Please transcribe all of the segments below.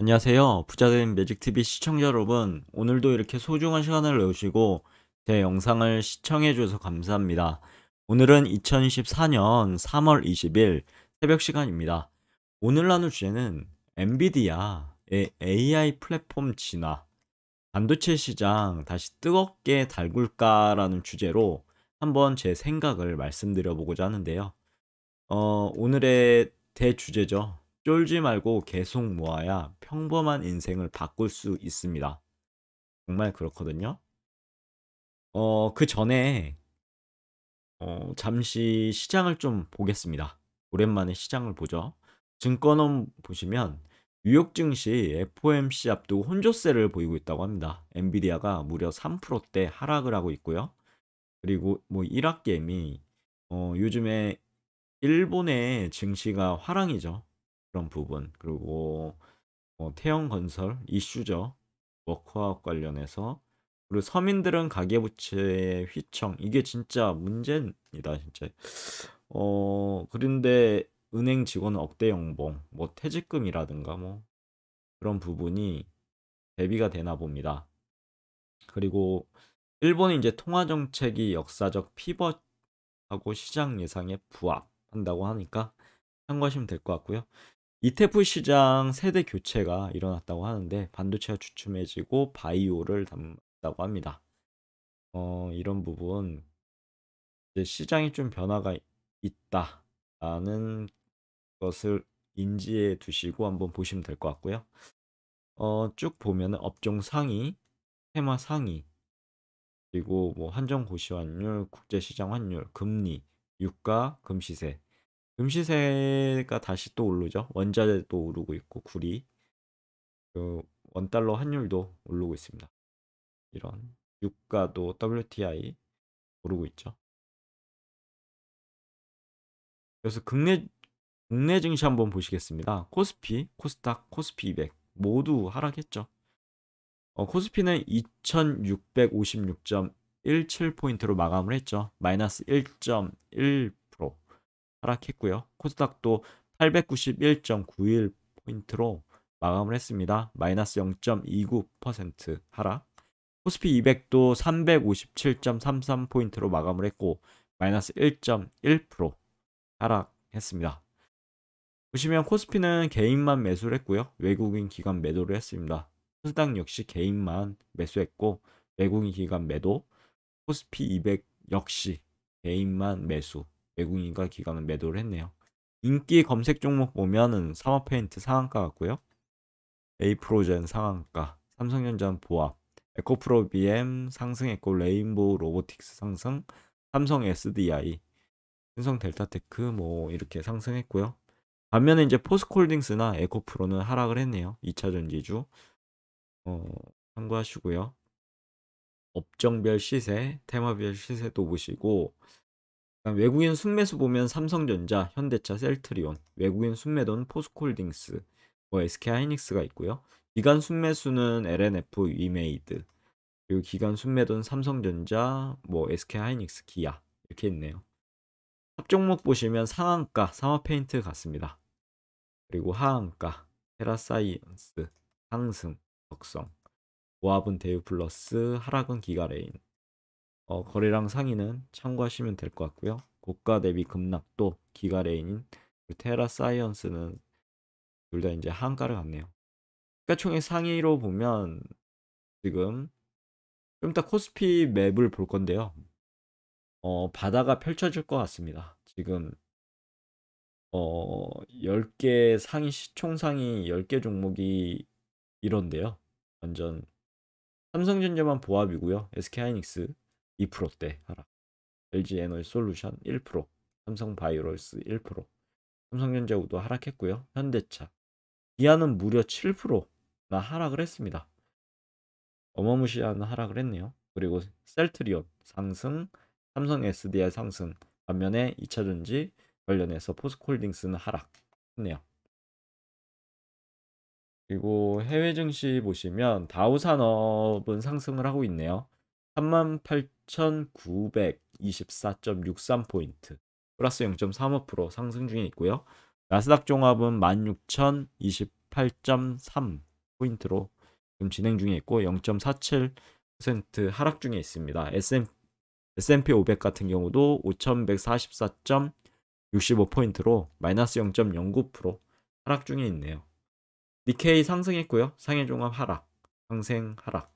안녕하세요. 부자된 매직TV 시청자 여러분, 오늘도 이렇게 소중한 시간을 내주시고 제 영상을 시청해주셔서 감사합니다. 오늘은 2024년 3월 20일 새벽 시간입니다. 오늘 나눌 주제는 엔비디아의 AI 플랫폼 진화, 반도체 시장 다시 뜨겁게 달굴까라는 주제로 한번 제 생각을 말씀드려보고자 하는데요. 어, 오늘의 대주제죠. 쫄지 말고 계속 모아야 평범한 인생을 바꿀 수 있습니다. 정말 그렇거든요. 어, 그 전에 어, 잠시 시장을 좀 보겠습니다. 오랜만에 시장을 보죠. 증권원 보시면 뉴욕 증시 FOMC 앞두고 혼조세를 보이고 있다고 합니다. 엔비디아가 무려 3%대 하락을 하고 있고요. 그리고 뭐 1학기 이미 어, 요즘에 일본의 증시가 화랑이죠. 그런 부분 그리고 어, 태형건설 이슈죠 워크아웃 관련해서 그리고 서민들은 가계부채의 휘청 이게 진짜 문제입니다 진짜 어 그런데 은행 직원 억대 연봉 뭐 퇴직금이라든가 뭐 그런 부분이 대비가 되나 봅니다 그리고 일본이 이제 통화 정책이 역사적 피벗하고 시장 예상에 부합한다고 하니까 참고하시면 될 것 같고요 ETF 시장 세대 교체가 일어났다고 하는데 반도체가 주춤해지고 바이오를 담았다고 합니다. 어, 이런 부분 이제 시장이 좀 변화가 있다라는 것을 인지해 두시고 한번 보시면 될 것 같고요. 어, 쭉 보면 업종 상위, 테마 상위, 그리고 뭐 한정 고시 환율, 국제 시장 환율, 금리, 유가, 금시세 금시세가 다시 또 오르죠. 원자재도 오르고 있고 구리 그 원달러 환율도 오르고 있습니다. 이런 유가도 WTI 오르고 있죠. 그래서 국내 국내 증시 한번 보시겠습니다. 코스피, 코스닥, 코스피 200 모두 하락했죠. 어, 코스피는 2656.17포인트로 마감을 했죠. 마이너스 1.1 하락했고요. 코스닥도 891.91 포인트로 마감을 했습니다. 마이너스 0.29% 하락. 코스피 200도 357.33 포인트로 마감을 했고 마이너스 1.1% 하락했습니다. 보시면 코스피는 개인만 매수를 했고요. 외국인 기관 매도를 했습니다. 코스닥 역시 개인만 매수했고 외국인 기관 매도, 코스피 200 역시 개인만 매수 외국인과 기관은 매도를 했네요. 인기 검색 종목 보면은 사마페인트 상한가 같고요. 에이프로젠 상한가, 삼성전자 보합, 에코프로 BM 상승했고 레인보우 로보틱스 상승, 삼성 SDI, 삼성 델타테크 뭐 이렇게 상승했고요. 반면에 이제 포스콜딩스나 에코프로는 하락을 했네요. 2차 전지주 어, 참고하시고요. 업종별 시세, 테마별 시세도 보시고 그러니까 외국인 순매수 보면 삼성전자, 현대차, 셀트리온, 외국인 순매도는 포스콜딩스, 뭐 SK하이닉스가 있고요. 기간 순매수는 LNF, 위메이드, 그리고 기간 순매도는 삼성전자, 뭐 SK하이닉스, 기아 이렇게 있네요. 합종목 보시면 상한가 상업페인트 같습니다. 그리고 하한가 테라사이언스, 상승, 적성, 모합은 대유 플러스, 하락은 기가레인, 어, 거래량 상위는 참고하시면 될 것 같고요. 고가 대비 급락도 기가레인인 그 테라 사이언스는 둘 다 이제 한가를 갔네요. 시가총액 그러니까 상위로 보면 지금 좀 이따 코스피 맵을 볼 건데요. 어, 바다가 펼쳐질 것 같습니다. 지금 어, 10개 상위 시총상위 10개 종목이 이런데요. 완전 삼성전자만 보합이고요. SK하이닉스 2%대 하락. LG 에너지 솔루션 1%, 삼성 바이오로스 1%, 삼성전자우도 하락했고요. 현대차, 기아는 무려 7%나 하락을 했습니다. 어마무시한 하락을 했네요. 그리고 셀트리온 상승, 삼성 SDI 상승, 반면에 2차전지 관련해서 포스콜딩스는 하락했네요. 그리고 해외 증시 보시면 다우 산업은 상승을 하고 있네요. 38,924.63포인트 플러스 0.35% 상승 중에 있고요. 나스닥 종합은 16,028.3포인트로 지금 진행 중에 있고 0.47% 하락 중에 있습니다. s p 500 같은 경우도 5,144.65포인트로 마이너스 0.09% 하락 중에 있네요. 니케이 상승했고요. 상해 종합 하락, 상생 하락,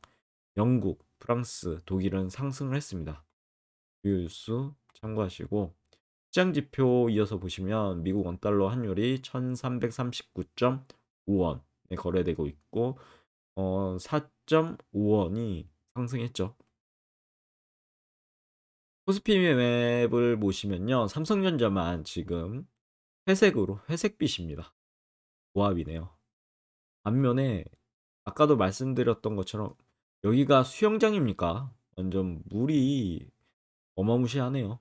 영국, 프랑스, 독일은 상승을 했습니다. 주요 뉴스 참고하시고 시장 지표 이어서 보시면 미국 원달러 환율이 1339.5원에 거래되고 있고 어, 4.5원이 상승했죠. 코스피 맵을 보시면요. 삼성전자만 지금 회색으로 회색빛입니다. 고압이네요. 반면에 아까도 말씀드렸던 것처럼 여기가 수영장입니까? 완전 물이 어마무시하네요.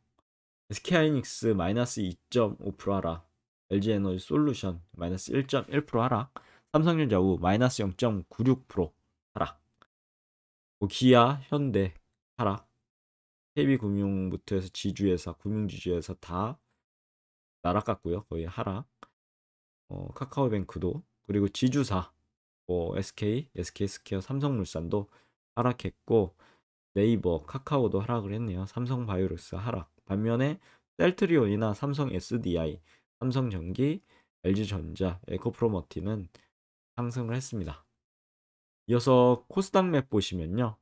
SK하이닉스 마이너스 2.5% 하락, LG에너지 솔루션 마이너스 1.1% 하락, 삼성전자 우 마이너스 0.96% 하락, 뭐 기아, 현대 하락, KB금융부터 해서 지주회사, 금융지주회사 다 날아갔고요. 거의 하락. 어, 카카오뱅크도 그리고 지주사, 뭐 SK, SK스퀘어, 삼성물산도 하락했고 네이버, 카카오도 하락을 했네요. 삼성바이오로스 하락. 반면에 셀트리온이나 삼성 SDI, 삼성전기, LG전자, 에코프로머티는 상승을 했습니다. 이어서 코스닥 맵 보시면요.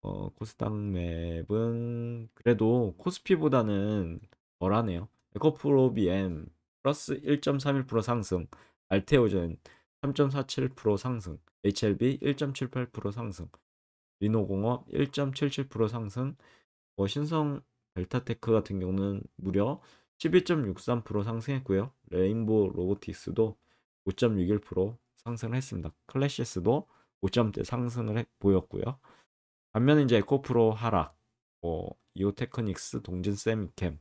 어, 코스닥 맵은 그래도 코스피보다는 덜하네요. 에코프로비엠 플러스 1.31% 상승, 알테오젠 3.47% 상승, HLB 1.78% 상승, 리노공업 1.77% 상승, 뭐 신성 델타테크 같은 경우는 무려 12.63% 상승했고요. 레인보우 로보틱스도 5.61% 상승을 했습니다. 클래시스도 5점대 상승을 보였고요. 반면 이제 에코프로 하락, 뭐 이오테크닉스, 동진 세미캠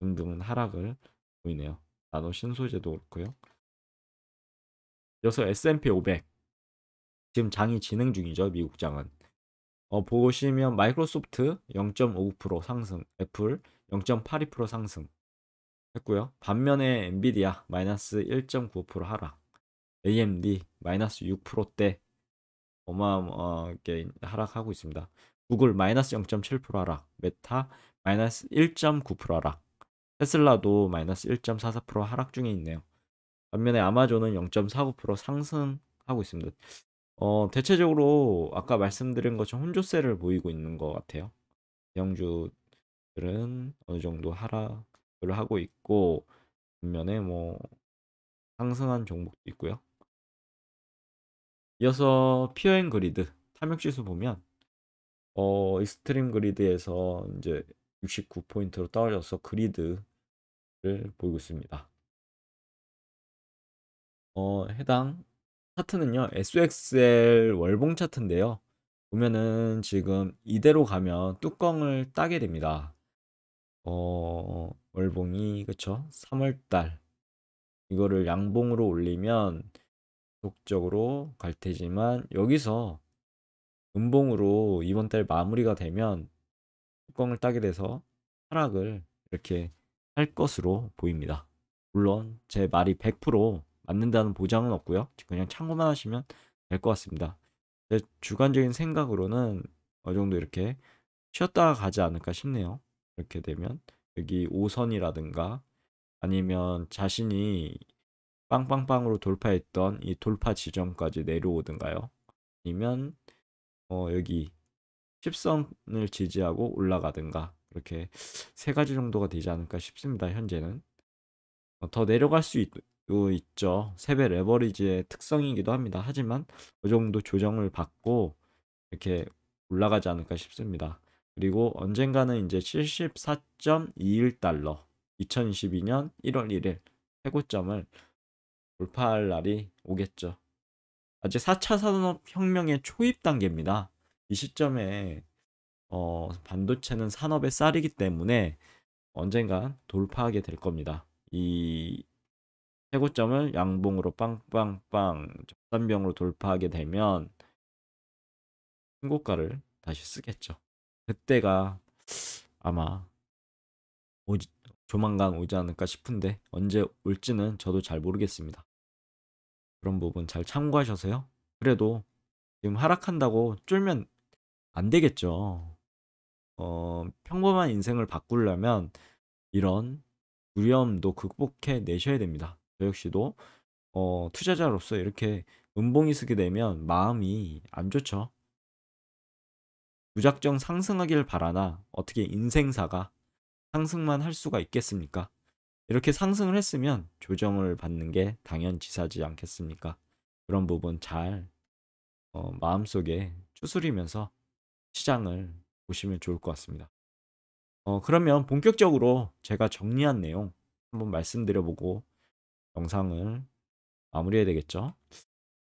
등등은 하락을 보이네요. 나노 신소재도 그렇고요. 여기서 S&P 500 지금 장이 진행 중이죠 미국 장은 어, 보시면 마이크로소프트 0.59% 상승 애플 0.82% 상승 했고요 반면에 엔비디아 마이너스 1 9 하락 AMD 마이너스 6%대 어마어마하게 하락하고 있습니다 구글 마이너스 0.7% 하락 메타 마이너스 1.9% 하락 테슬라도 마이너스 1.44% 하락 중에 있네요 반면에 아마존은 0.49% 상승하고 있습니다. 어, 대체적으로 아까 말씀드린 것처럼 혼조세를 보이고 있는 것 같아요. 대형주들은 어느 정도 하락을 하고 있고 반면에 뭐 상승한 종목도 있고요. 이어서 피어앤그리드 탐욕지수 보면 어, 익스트림 그리드에서 이제 69포인트로 떨어져서 그리드를 보이고 있습니다. 어, 해당 차트는요, SXL 월봉 차트인데요. 보면은 지금 이대로 가면 뚜껑을 따게 됩니다. 어, 월봉이, 그쵸? 3월달. 이거를 양봉으로 올리면 독적으로갈 테지만 여기서 음봉으로 이번 달 마무리가 되면 뚜껑을 따게 돼서 하락을 이렇게 할 것으로 보입니다. 물론 제 말이 100% 맞는다는 보장은 없고요. 그냥 참고만 하시면 될 것 같습니다. 네, 주관적인 생각으로는 어느 정도 이렇게 쉬었다가 가지 않을까 싶네요. 이렇게 되면 여기 5선이라든가 아니면 자신이 빵빵빵으로 돌파했던 이 돌파 지점까지 내려오든가요. 아니면 어 여기 10선을 지지하고 올라가든가 이렇게 세 가지 정도가 되지 않을까 싶습니다. 현재는 어, 더 내려갈 수 있, 요 있죠. 세배 레버리지의 특성이기도 합니다. 하지만 그 정도 조정을 받고 이렇게 올라가지 않을까 싶습니다. 그리고 언젠가는 이제 74.21달러 2022년 1월 1일 최고점을 돌파할 날이 오겠죠. 아직 4차 산업혁명의 초입 단계입니다. 이 시점에 어, 반도체는 산업의 쌀이기 때문에 언젠간 돌파하게 될 겁니다. 이 최고점을 양봉으로 빵빵빵 접단병으로 돌파하게 되면 신고가를 다시 쓰겠죠. 그때가 아마 오지, 조만간 오지 않을까 싶은데 언제 올지는 저도 잘 모르겠습니다. 그런 부분 잘 참고하셔서요. 그래도 지금 하락한다고 쫄면 안 되겠죠. 어, 평범한 인생을 바꾸려면 이런 두려움도 극복해 내셔야 됩니다. 저 역시도 어, 투자자로서 이렇게 은봉이 쓰게 되면 마음이 안 좋죠. 무작정 상승하길 바라나 어떻게 인생사가 상승만 할 수가 있겠습니까? 이렇게 상승을 했으면 조정을 받는 게 당연지사지 않겠습니까? 그런 부분 잘 어, 마음속에 추스리면서 시장을 보시면 좋을 것 같습니다. 어, 그러면 본격적으로 제가 정리한 내용 한번 말씀드려보고 영상을 마무리해야 되겠죠.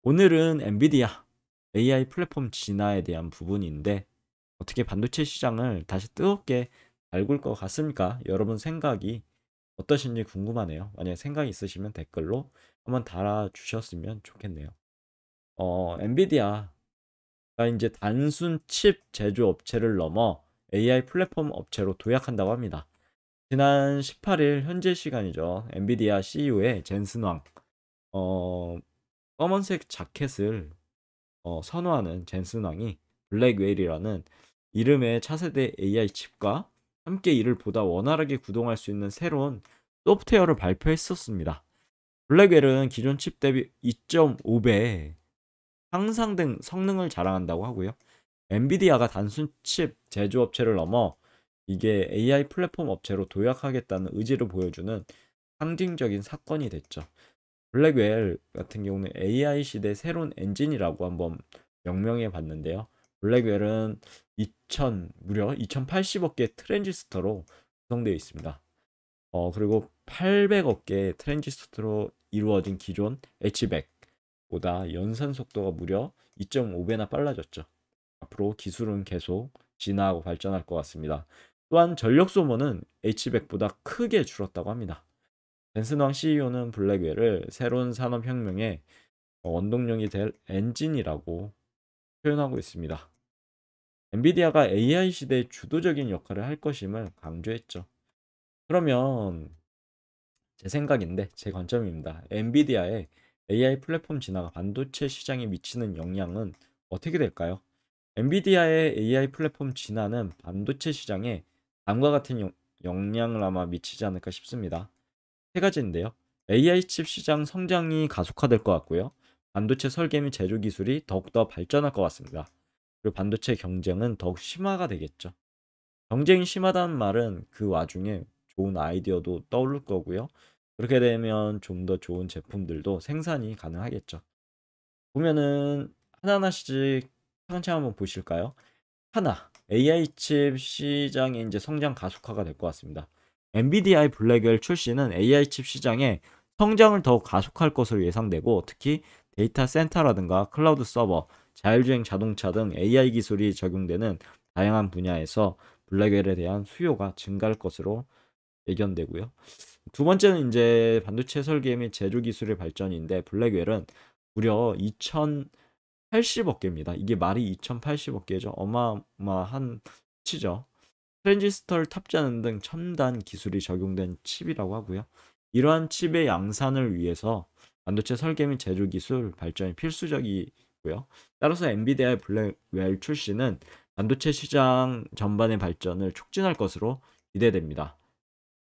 오늘은 엔비디아 AI 플랫폼 진화에 대한 부분인데 어떻게 반도체 시장을 다시 뜨겁게 달굴 것 같습니까? 여러분 생각이 어떠신지 궁금하네요. 만약에 생각 이 있으시면 댓글로 한번 달아주셨으면 좋겠네요. 어, 엔비디아가 이제 단순 칩 제조 업체를 넘어 AI 플랫폼 업체로 도약한다고 합니다. 지난 18일 현재 시간이죠. 엔비디아 CEO의 젠슨 왕, 어, 검은색 자켓을 어, 선호하는 젠슨 왕이 블랙웨일이라는 이름의 차세대 AI 칩과 함께 이를 보다 원활하게 구동할 수 있는 새로운 소프트웨어를 발표했었습니다. 블랙웰은 기존 칩 대비 2.5배 향상된 성능을 자랑한다고 하고요. 엔비디아가 단순 칩 제조업체를 넘어 이게 AI 플랫폼 업체로 도약하겠다는 의지를 보여주는 상징적인 사건이 됐죠. 블랙웰 같은 경우는 AI 시대 새로운 엔진이라고 한번 명명해 봤는데요. 블랙웰은 2000 무려 2080억 개의 트랜지스터로 구성되어 있습니다. 어 그리고 800억 개의 트랜지스터로 이루어진 기존 H100보다 연산 속도가 무려 2.5배나 빨라졌죠. 앞으로 기술은 계속 진화하고 발전할 것 같습니다. 또한 전력 소모는 H100보다 크게 줄었다고 합니다. 벤슨왕 CEO는 블랙웰을 새로운 산업혁명의 원동력이 될 엔진이라고 표현하고 있습니다. 엔비디아가 AI 시대의 주도적인 역할을 할 것임을 강조했죠. 그러면 제 생각인데 제 관점입니다. 엔비디아의 AI 플랫폼 진화가 반도체 시장에 미치는 영향은 어떻게 될까요? 엔비디아의 AI 플랫폼 진화는 반도체 시장에 다음과 같은 용, 영향을 아마 미치지 않을까 싶습니다. 세 가지인데요. AI 칩 시장 성장이 가속화될 것 같고요. 반도체 설계 및 제조 기술이 더욱더 발전할 것 같습니다. 그리고 반도체 경쟁은 더욱 심화가 되겠죠. 경쟁이 심하다는 말은 그 와중에 좋은 아이디어도 떠오를 거고요. 그렇게 되면 좀 더 좋은 제품들도 생산이 가능하겠죠. 보면은 하나하나씩 차근차근 한번 보실까요? 하나, AI 칩 시장이 이제 성장 가속화가 될 것 같습니다. 엔비디아의 블랙웰 출시는 AI 칩 시장에 성장을 더 가속할 것으로 예상되고 특히 데이터 센터라든가 클라우드 서버, 자율주행 자동차 등 AI 기술이 적용되는 다양한 분야에서 블랙웰에 대한 수요가 증가할 것으로 예견되고요. 두 번째는 이제 반도체 설계 및 제조 기술의 발전인데 블랙웰은 무려 2000 80억 개입니다. 이게 말이 2,080억 개죠. 어마어마한 치죠. 트랜지스터를 탑재하는 등 첨단 기술이 적용된 칩이라고 하고요. 이러한 칩의 양산을 위해서 반도체 설계 및 제조 기술 발전이 필수적이고요. 따라서 엔비디아의 블랙웰 출시는 반도체 시장 전반의 발전을 촉진할 것으로 기대됩니다.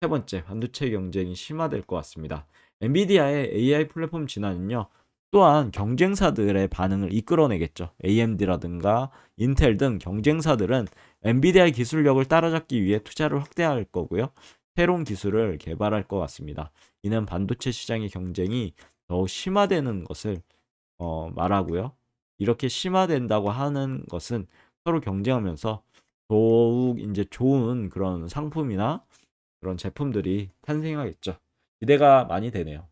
세 번째, 반도체 경쟁이 심화될 것 같습니다. 엔비디아의 AI 플랫폼 진화는요, 또한 경쟁사들의 반응을 이끌어내겠죠. AMD라든가 인텔 등 경쟁사들은 엔비디아의 기술력을 따라잡기 위해 투자를 확대할 거고요. 새로운 기술을 개발할 것 같습니다. 이는 반도체 시장의 경쟁이 더 심화되는 것을 어, 말하고요. 이렇게 심화된다고 하는 것은 서로 경쟁하면서 더욱 이제 좋은 그런 상품이나 그런 제품들이 탄생하겠죠. 기대가 많이 되네요.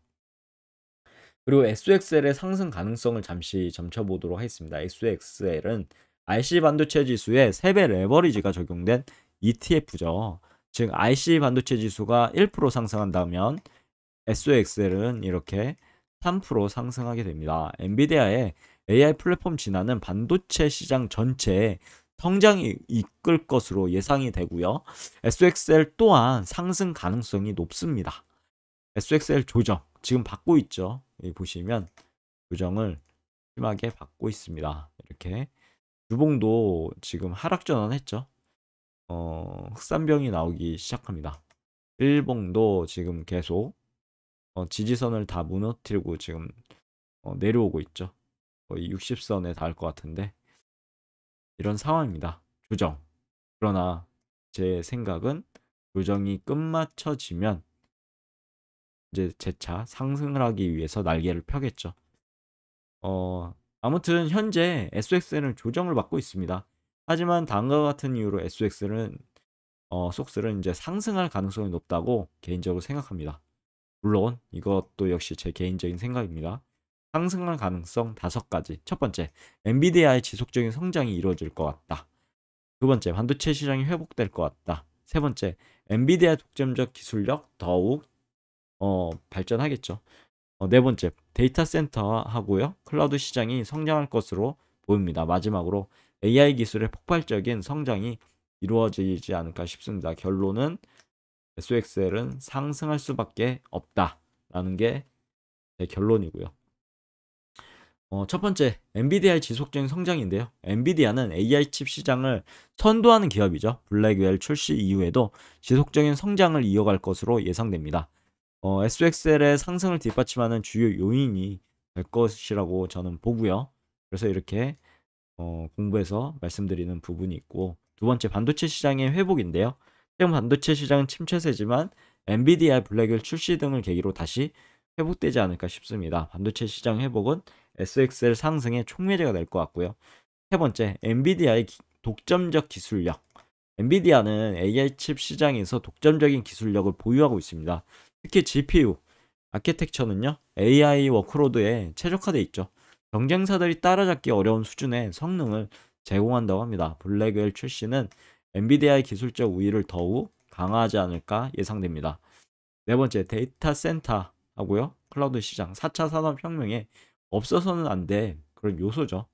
그리고 SXL의 상승 가능성을 잠시 점쳐보도록 하겠습니다. SXL은 IC 반도체 지수에 3배 레버리지가 적용된 ETF죠. 즉 IC 반도체 지수가 1% 상승한다면 s x l 은 이렇게 3% 상승하게 됩니다. 엔비디아의 AI 플랫폼 진화는 반도체 시장 전체에 성장이 이끌 것으로 예상이 되고요. s x l 또한 상승 가능성이 높습니다. s x l 조정 지금 받고 있죠. 보시면 조정을 심하게 받고 있습니다. 이렇게 주봉도 지금 하락 전환했죠. 어, 흑산병이 나오기 시작합니다. 일봉도 지금 계속 어, 지지선을 다 무너뜨리고 지금 어, 내려오고 있죠. 거의 60선에 닿을 것 같은데 이런 상황입니다. 조정. 그러나 제 생각은 조정이 끝마쳐지면 이제 재차 상승을 하기 위해서 날개를 펴겠죠. 어, 아무튼 현재 SX는 조정을 받고 있습니다. 하지만 다음과 같은 이유로 SX는 어, 속스는 이제 상승할 가능성이 높다고 개인적으로 생각합니다. 물론 이것도 역시 제 개인적인 생각입니다. 상승할 가능성 5가지. 첫 번째, 엔비디아의 지속적인 성장이 이루어질 것 같다. 두 번째, 반도체 시장이 회복될 것 같다. 세 번째, 엔비디아 독점적 기술력 더욱 어, 발전하겠죠. 어, 네 번째, 데이터 센터하고요. 클라우드 시장이 성장할 것으로 보입니다. 마지막으로 AI 기술의 폭발적인 성장이 이루어지지 않을까 싶습니다. 결론은 SOXL은 상승할 수밖에 없다라는 게제 결론이고요. 어, 첫 번째, 엔비디아의 지속적인 성장인데요. 엔비디아는 AI 칩 시장을 선도하는 기업이죠. 블랙웰 출시 이후에도 지속적인 성장을 이어갈 것으로 예상됩니다. 어, SXL의 상승을 뒷받침하는 주요 요인이 될 것이라고 저는 보고요. 그래서 이렇게 어, 공부해서 말씀드리는 부분이 있고 두 번째 반도체 시장의 회복인데요. 지금 반도체 시장은 침체세지만 엔비디아 블랙을 출시 등을 계기로 다시 회복되지 않을까 싶습니다. 반도체 시장 회복은 SXL 상승의 촉매제가 될 것 같고요. 세 번째, 엔비디아의 기, 독점적 기술력. 엔비디아는 AI 칩 시장에서 독점적인 기술력을 보유하고 있습니다. 특히 GPU, 아키텍처는요 AI 워크로드에 최적화되어 있죠. 경쟁사들이 따라잡기 어려운 수준의 성능을 제공한다고 합니다. 블랙웰 출시는 엔비디아의 기술적 우위를 더욱 강화하지 않을까 예상됩니다. 네 번째 데이터 센터 하고요. 클라우드 시장 4차 산업혁명에 없어서는 안 돼 그런 요소죠.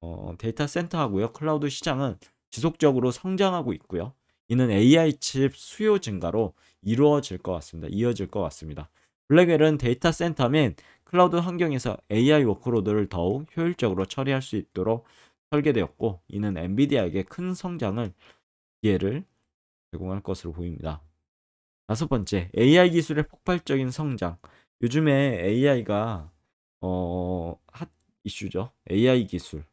어, 데이터 센터 하고요. 클라우드 시장은 지속적으로 성장하고 있고요. 이는 AI 칩 수요 증가로 이루어질 것 같습니다. 이어질 것 같습니다. 블랙웰은 데이터 센터 및 클라우드 환경에서 AI 워크로드를 더욱 효율적으로 처리할 수 있도록 설계되었고 이는 엔비디아에게 큰 성장을 기회를 제공할 것으로 보입니다. 다섯 번째, AI 기술의 폭발적인 성장. 요즘에 AI가 어, 핫 이슈죠. AI 기술.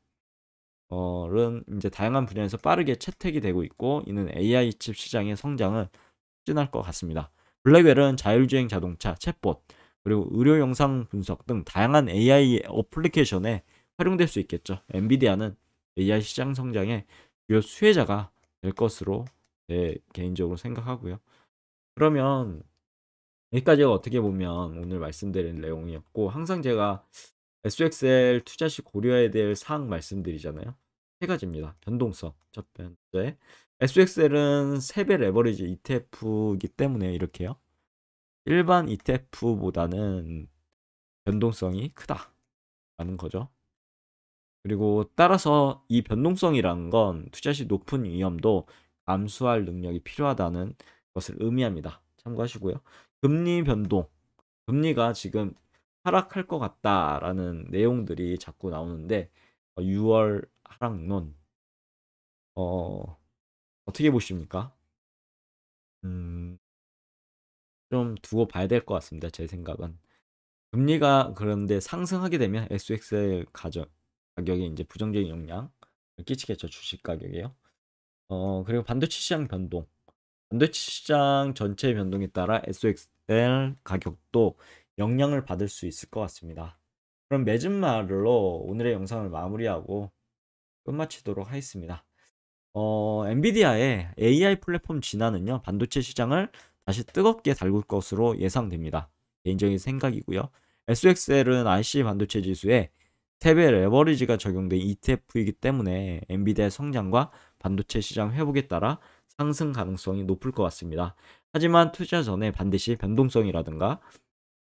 어,는 이제 다양한 분야에서 빠르게 채택이 되고 있고 이는 AI 칩 시장의 성장을 촉진할 것 같습니다. 블랙웰은 자율주행 자동차, 챗봇, 그리고 의료 영상 분석 등 다양한 AI 어플리케이션에 활용될 수 있겠죠. 엔비디아는 AI 시장 성장의 주요 수혜자가 될 것으로 제 네, 개인적으로 생각하고요. 그러면 여기까지가 어떻게 보면 오늘 말씀드린 내용이었고 항상 제가 SXL 투자 시 고려해야 될 사항 말씀드리잖아요. 세 가지입니다. 변동성 첫 번째, SXL은 3배 레버리지 ETF이기 때문에 이렇게요. 일반 ETF보다는 변동성이 크다라는 거죠. 그리고 따라서 이 변동성이라는 건 투자 시 높은 위험도 감수할 능력이 필요하다는 것을 의미합니다. 참고하시고요. 금리 변동, 금리가 지금 하락할 것 같다라는 내용들이 자꾸 나오는데 6월 하락론, 어, 어떻게 보십니까? 음, 좀 두고 봐야 될 것 같습니다. 제 생각은. 금리가 그런데 상승하게 되면 SXL 가격, 에 이제 부정적인 영향 끼치겠죠. 주식 가격에요. 어, 그리고 반도체 시장 변동. 반도체 시장 전체 변동에 따라 SXL 가격도 영향을 받을 수 있을 것 같습니다. 그럼 맺은 말로 오늘의 영상을 마무리하고 끝마치도록 하겠습니다. 어, 엔비디아의 AI 플랫폼 진화는요, 반도체 시장을 다시 뜨겁게 달굴 것으로 예상됩니다. 개인적인 생각이고요. SXL은 IC 반도체 지수에 3배 레버리지가 적용된 ETF이기 때문에 엔비디아의 성장과 반도체 시장 회복에 따라 상승 가능성이 높을 것 같습니다. 하지만 투자 전에 반드시 변동성이라든가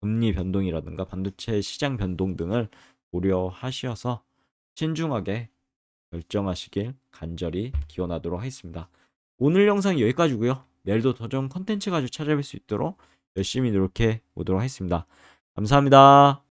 금리 변동이라든가 반도체 시장 변동 등을 고려하셔서 신중하게 결정하시길 간절히 기원하도록 하겠습니다. 오늘 영상 여기까지고요. 내일도 더 좋은 컨텐츠 가지고 찾아뵐 수 있도록 열심히 노력해 보도록 하겠습니다. 감사합니다.